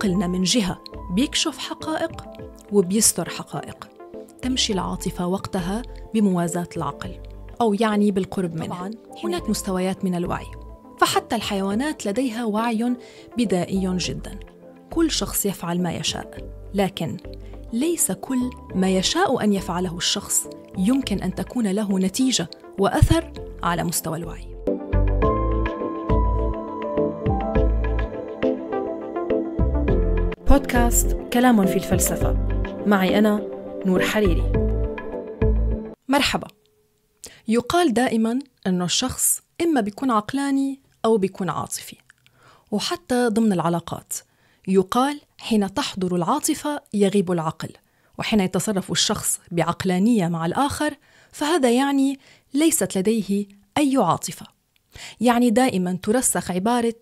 عقلنا من جهة بيكشف حقائق وبيستر حقائق تمشي العاطفة وقتها بموازاة العقل أو يعني بالقرب منها طبعاً هناك مستويات من الوعي فحتى الحيوانات لديها وعي بدائي جدا كل شخص يفعل ما يشاء لكن ليس كل ما يشاء أن يفعله الشخص يمكن أن تكون له نتيجة وأثر على مستوى الوعي بودكاست كلام في الفلسفة معي أنا نور حريري مرحبا يقال دائما أنه الشخص إما بيكون عقلاني أو بيكون عاطفي وحتى ضمن العلاقات يقال حين تحضر العاطفة يغيب العقل وحين يتصرف الشخص بعقلانية مع الآخر فهذا يعني ليست لديه أي عاطفة يعني دائما ترسخ عبارة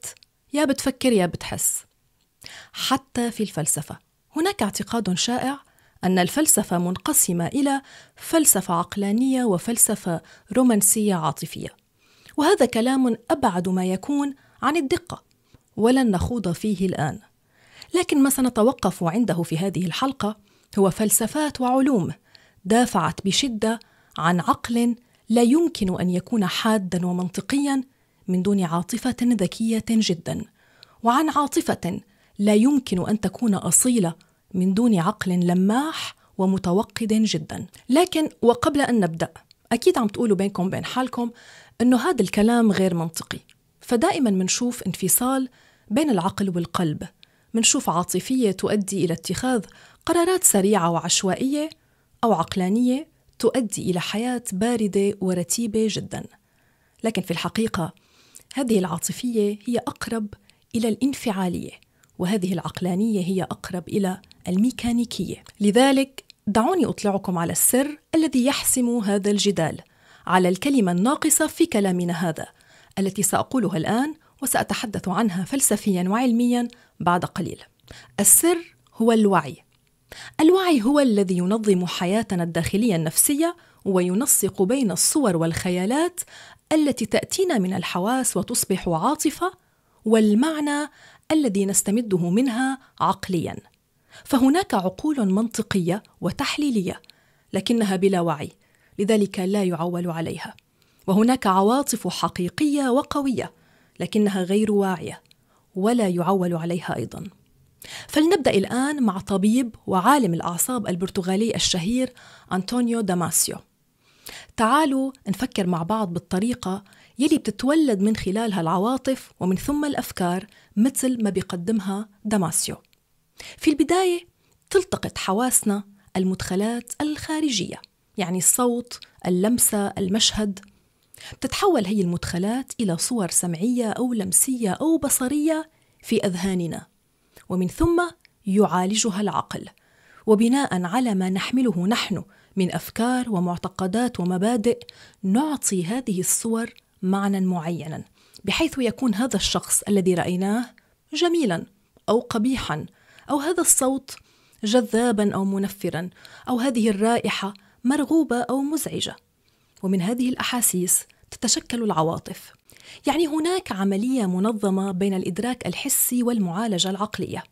يا بتفكر يا بتحس حتى في الفلسفه هناك اعتقاد شائع ان الفلسفه منقسمه الى فلسفه عقلانيه وفلسفه رومانسيه عاطفيه وهذا كلام ابعد ما يكون عن الدقه ولن نخوض فيه الان لكن ما سنتوقف عنده في هذه الحلقه هو فلسفات وعلوم دافعت بشده عن عقل لا يمكن ان يكون حادا ومنطقيا من دون عاطفه ذكيه جدا وعن عاطفه لا يمكن ان تكون اصيله من دون عقل لماح ومتوقد جدا لكن وقبل ان نبدا اكيد عم تقولوا بينكم بين حالكم انه هذا الكلام غير منطقي فدائما منشوف انفصال بين العقل والقلب منشوف عاطفيه تؤدي الى اتخاذ قرارات سريعه وعشوائيه او عقلانيه تؤدي الى حياه بارده ورتيبه جدا لكن في الحقيقه هذه العاطفيه هي اقرب الى الانفعاليه وهذه العقلانية هي أقرب إلى الميكانيكية لذلك دعوني أطلعكم على السر الذي يحسم هذا الجدال على الكلمة الناقصة في كلامنا هذا التي سأقولها الآن وسأتحدث عنها فلسفيا وعلميا بعد قليل السر هو الوعي الوعي هو الذي ينظم حياتنا الداخلية النفسية وينسق بين الصور والخيالات التي تأتينا من الحواس وتصبح عاطفة والمعنى الذي نستمده منها عقليا فهناك عقول منطقيه وتحليليه لكنها بلا وعي لذلك لا يعول عليها وهناك عواطف حقيقيه وقويه لكنها غير واعيه ولا يعول عليها ايضا فلنبدا الان مع طبيب وعالم الاعصاب البرتغالي الشهير انطونيو داماسيو تعالوا نفكر مع بعض بالطريقه يلي بتتولد من خلالها العواطف ومن ثم الأفكار مثل ما بيقدمها داماسيو في البداية تلتقط حواسنا المدخلات الخارجية يعني الصوت، اللمسة، المشهد بتتحول هي المدخلات إلى صور سمعية أو لمسية أو بصرية في أذهاننا ومن ثم يعالجها العقل وبناء على ما نحمله نحن من افكار ومعتقدات ومبادئ نعطي هذه الصور معنى معينا بحيث يكون هذا الشخص الذي رايناه جميلا او قبيحا او هذا الصوت جذابا او منفرا او هذه الرائحه مرغوبه او مزعجه ومن هذه الاحاسيس تتشكل العواطف يعني هناك عمليه منظمه بين الادراك الحسي والمعالجه العقليه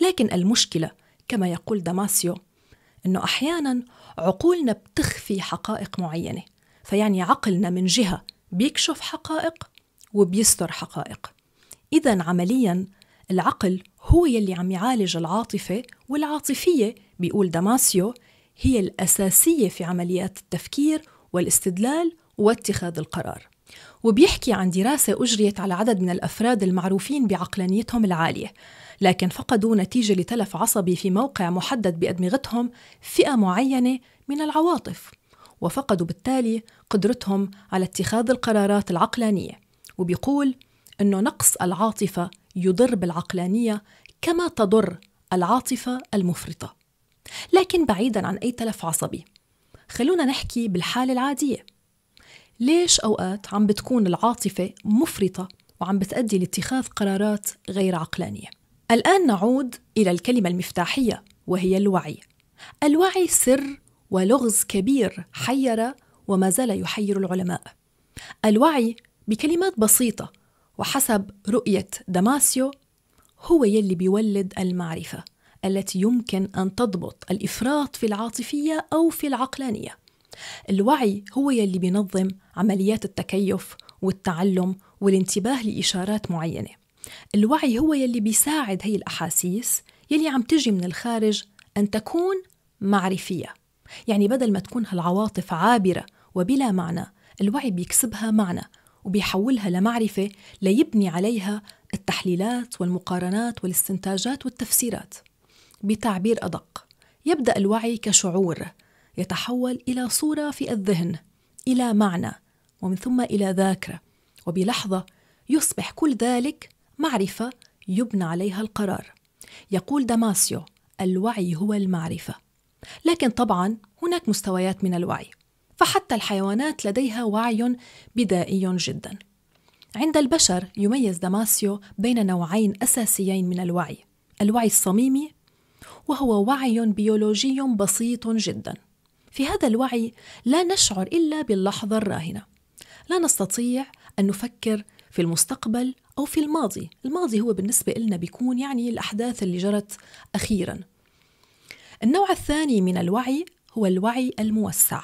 لكن المشكله كما يقول داماسيو انه احيانا عقولنا بتخفي حقائق معينه فيعني عقلنا من جهه بيكشف حقائق وبيستر حقائق إذا عمليا العقل هو يلي عم يعالج العاطفة والعاطفية بيقول داماسيو هي الأساسية في عمليات التفكير والاستدلال واتخاذ القرار وبيحكي عن دراسة أجريت على عدد من الأفراد المعروفين بعقلانيتهم العالية لكن فقدوا نتيجة لتلف عصبي في موقع محدد بأدمغتهم فئة معينة من العواطف وفقدوا بالتالي قدرتهم على اتخاذ القرارات العقلانية وبيقول أنه نقص العاطفة يضر بالعقلانية كما تضر العاطفة المفرطة لكن بعيدا عن أي تلف عصبي خلونا نحكي بالحالة العادية ليش أوقات عم بتكون العاطفة مفرطة وعم بتأدي لاتخاذ قرارات غير عقلانية الآن نعود إلى الكلمة المفتاحية وهي الوعي الوعي سر ولغز كبير حير وما زال يحير العلماء الوعي بكلمات بسيطة وحسب رؤية داماسيو هو يلي بيولد المعرفة التي يمكن أن تضبط الإفراط في العاطفية أو في العقلانية الوعي هو يلي بينظم عمليات التكيف والتعلم والانتباه لإشارات معينة الوعي هو يلي بيساعد هي الأحاسيس يلي عم تجي من الخارج أن تكون معرفية يعني بدل ما تكون هالعواطف عابرة وبلا معنى الوعي بيكسبها معنى وبيحولها لمعرفة ليبني عليها التحليلات والمقارنات والاستنتاجات والتفسيرات بتعبير أدق يبدأ الوعي كشعور يتحول إلى صورة في الذهن إلى معنى ومن ثم إلى ذاكرة وبلحظة يصبح كل ذلك معرفة يبنى عليها القرار يقول داماسيو الوعي هو المعرفه لكن طبعا هناك مستويات من الوعي فحتى الحيوانات لديها وعي بدائي جدا عند البشر يميز داماسيو بين نوعين اساسيين من الوعي الوعي الصميمي وهو وعي بيولوجي بسيط جدا في هذا الوعي لا نشعر الا باللحظه الراهنه لا نستطيع ان نفكر في المستقبل او في الماضي الماضي هو بالنسبه لنا بيكون يعني الاحداث اللي جرت اخيرا النوع الثاني من الوعي هو الوعي الموسع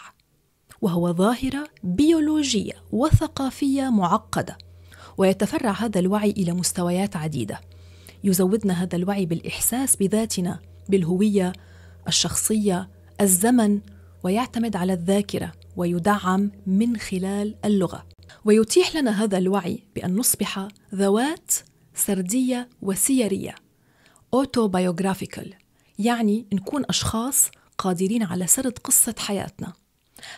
وهو ظاهره بيولوجيه وثقافيه معقده ويتفرع هذا الوعي الى مستويات عديده يزودنا هذا الوعي بالاحساس بذاتنا بالهويه الشخصيه الزمن ويعتمد على الذاكره ويدعم من خلال اللغه ويتيح لنا هذا الوعي بان نصبح ذوات سرديه وسيريه اوتوبايوغرافيكال يعني نكون أشخاص قادرين على سرد قصة حياتنا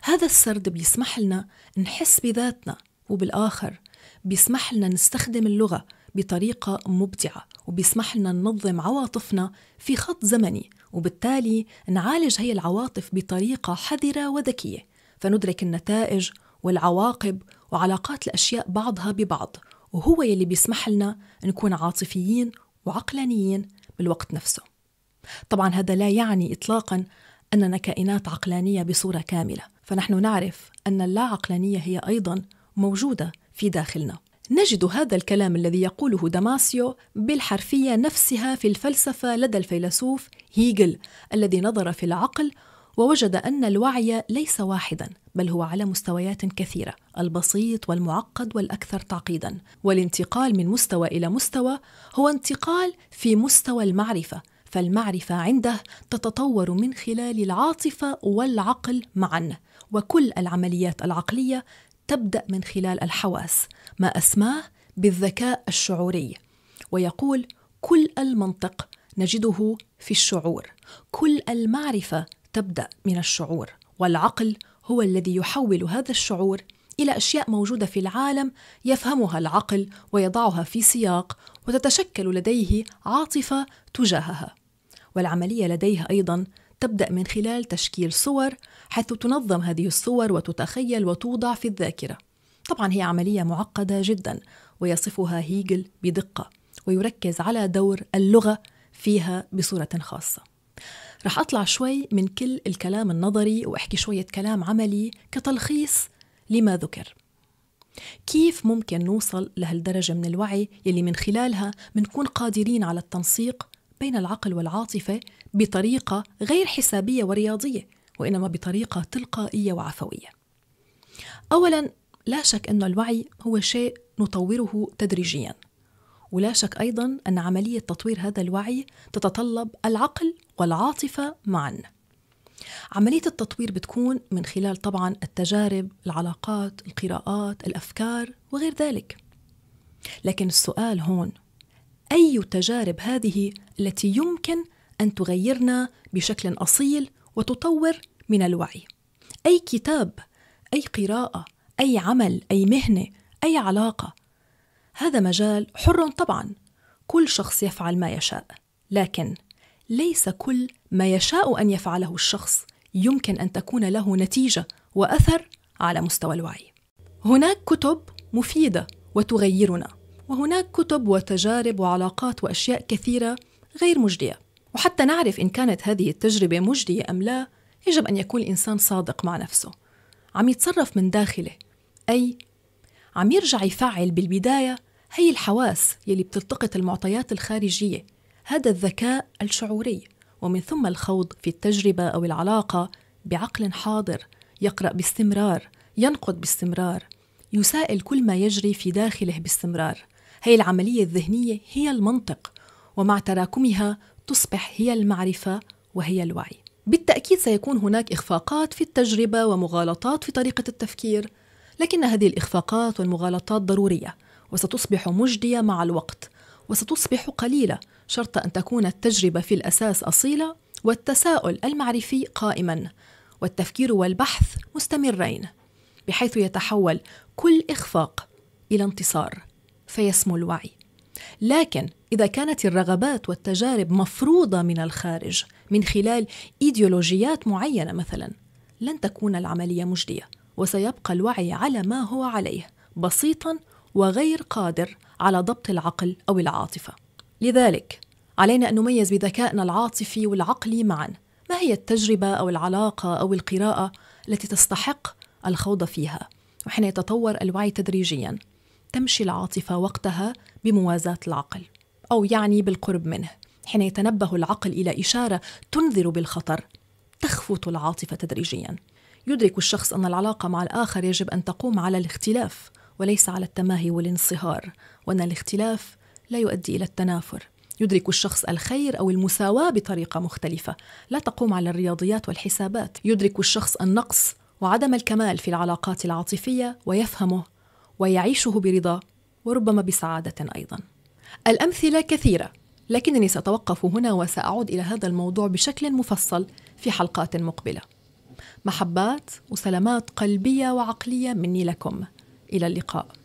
هذا السرد بيسمح لنا نحس بذاتنا وبالآخر بيسمح لنا نستخدم اللغة بطريقة مبدعة وبيسمح لنا ننظم عواطفنا في خط زمني وبالتالي نعالج هي العواطف بطريقة حذرة وذكية فندرك النتائج والعواقب وعلاقات الأشياء بعضها ببعض وهو يلي بيسمح لنا نكون عاطفيين وعقلانيين بالوقت نفسه طبعا هذا لا يعني اطلاقا اننا كائنات عقلانيه بصوره كامله فنحن نعرف ان اللاعقلانيه هي ايضا موجوده في داخلنا نجد هذا الكلام الذي يقوله داماسيو بالحرفيه نفسها في الفلسفه لدى الفيلسوف هيجل الذي نظر في العقل ووجد ان الوعي ليس واحدا بل هو على مستويات كثيره البسيط والمعقد والاكثر تعقيدا والانتقال من مستوى الى مستوى هو انتقال في مستوى المعرفه فالمعرفة عنده تتطور من خلال العاطفة والعقل معا وكل العمليات العقلية تبدأ من خلال الحواس ما أسماه بالذكاء الشعوري ويقول كل المنطق نجده في الشعور كل المعرفة تبدأ من الشعور والعقل هو الذي يحول هذا الشعور الى اشياء موجوده في العالم يفهمها العقل ويضعها في سياق وتتشكل لديه عاطفه تجاهها والعملية لديها أيضا تبدأ من خلال تشكيل صور حيث تنظم هذه الصور وتتخيل وتوضع في الذاكرة. طبعا هي عملية معقدة جدا ويصفها هيجل بدقة ويركز على دور اللغة فيها بصورة خاصة. رح أطلع شوي من كل الكلام النظري وأحكي شوية كلام عملي كتلخيص لما ذكر. كيف ممكن نوصل لهالدرجة من الوعي يلي من خلالها منكون قادرين على التنسيق بين العقل والعاطفه بطريقه غير حسابيه ورياضيه وانما بطريقه تلقائيه وعفويه اولا لا شك ان الوعي هو شيء نطوره تدريجيا ولا شك ايضا ان عمليه تطوير هذا الوعي تتطلب العقل والعاطفه معا عمليه التطوير بتكون من خلال طبعا التجارب العلاقات القراءات الافكار وغير ذلك لكن السؤال هون اي تجارب هذه التي يمكن ان تغيرنا بشكل اصيل وتطور من الوعي اي كتاب اي قراءه اي عمل اي مهنه اي علاقه هذا مجال حر طبعا كل شخص يفعل ما يشاء لكن ليس كل ما يشاء ان يفعله الشخص يمكن ان تكون له نتيجه واثر على مستوى الوعي هناك كتب مفيده وتغيرنا وهناك كتب وتجارب وعلاقات واشياء كثيره غير مجديه وحتى نعرف ان كانت هذه التجربه مجديه ام لا يجب ان يكون الانسان صادق مع نفسه عم يتصرف من داخله اي عم يرجع يفعل بالبدايه هي الحواس يلي بتلتقط المعطيات الخارجيه هذا الذكاء الشعوري ومن ثم الخوض في التجربه او العلاقه بعقل حاضر يقرا باستمرار ينقد باستمرار يسائل كل ما يجري في داخله باستمرار هي العملية الذهنية هي المنطق ومع تراكمها تصبح هي المعرفة وهي الوعي بالتأكيد سيكون هناك إخفاقات في التجربة ومغالطات في طريقة التفكير لكن هذه الإخفاقات والمغالطات ضرورية وستصبح مجدية مع الوقت وستصبح قليلة شرط أن تكون التجربة في الأساس أصيلة والتساؤل المعرفي قائما والتفكير والبحث مستمرين بحيث يتحول كل إخفاق إلى انتصار فيسمو الوعي لكن اذا كانت الرغبات والتجارب مفروضه من الخارج من خلال ايديولوجيات معينه مثلا لن تكون العمليه مجديه وسيبقى الوعي على ما هو عليه بسيطا وغير قادر على ضبط العقل او العاطفه لذلك علينا ان نميز بذكائنا العاطفي والعقلي معا ما هي التجربه او العلاقه او القراءه التي تستحق الخوض فيها وحين يتطور الوعي تدريجيا تمشي العاطفة وقتها بموازاة العقل أو يعني بالقرب منه حين يتنبه العقل إلى إشارة تنذر بالخطر تخفت العاطفة تدريجيا يدرك الشخص أن العلاقة مع الآخر يجب أن تقوم على الاختلاف وليس على التماهي والانصهار وأن الاختلاف لا يؤدي إلى التنافر يدرك الشخص الخير او المساواه بطريقه مختلفه لا تقوم على الرياضيات والحسابات يدرك الشخص النقص وعدم الكمال في العلاقات العاطفيه ويفهمه ويعيشه برضا وربما بسعاده ايضا الامثله كثيره لكنني ساتوقف هنا وساعود الى هذا الموضوع بشكل مفصل في حلقات مقبله محبات وسلامات قلبيه وعقليه مني لكم الى اللقاء